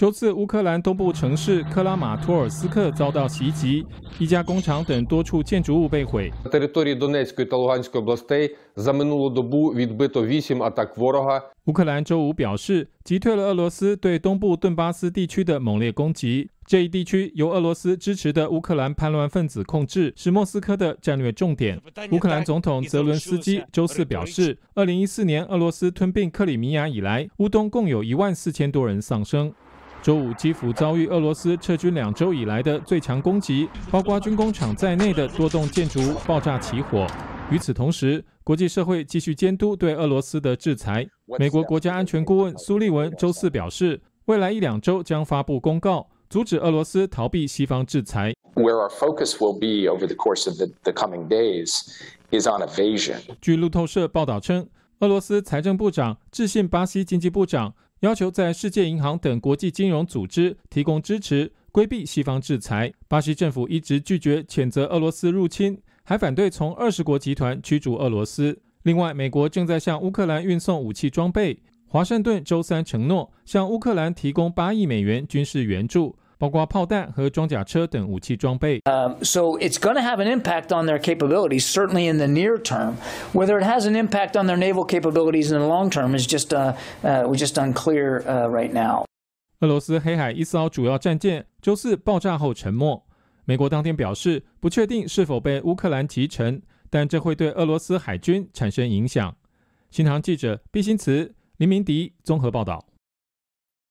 周四，乌克兰东部城市克拉马托尔斯克遭到袭击，一家工厂等多处建筑物被毁。乌克兰周五表示，击退了俄罗斯对东部顿巴斯地区的猛烈攻击。这一地区由俄罗斯支持的乌克兰叛乱分子控制，是莫斯科的战略重点。乌克兰总统泽伦斯基周四表示，2014年俄罗斯吞并克里米亚以来，乌东共有一万四千多人丧生。周五，基辅遭遇俄罗斯撤军两周以来的最强攻击，包括军工厂在内的多栋建筑物爆炸起火。与此同时，国际社会继续监督对俄罗斯的制裁。美国国家安全顾问苏利文周四表示，未来一两周将发布公告，阻止俄罗斯逃避西方制裁。Where our focus will be over the course of the the coming days is on evasion。据路透社报道称，俄罗斯财政部长致信巴西经济部长。要求在世界银行等国际金融组织提供支持，规避西方制裁。巴西政府一直拒绝谴责俄罗斯入侵，还反对从二十国集团驱逐俄罗斯。另外，美国正在向乌克兰运送武器装备。华盛顿周三承诺向乌克兰提供八亿美元军事援助。包括炮弹和装甲车等武器装备。呃，so it's going to have an impact on their capabilities certainly in the near term. Whether it has an impact on their naval capabilities in the long term is just uh uh just unclear right now. 俄罗斯黑海一艘主要战舰周四爆炸后沉没。美国当天表示不确定是否被乌克兰击沉，但这会对俄罗斯海军产生影响。新唐记者毕新慈、林明迪综合报道。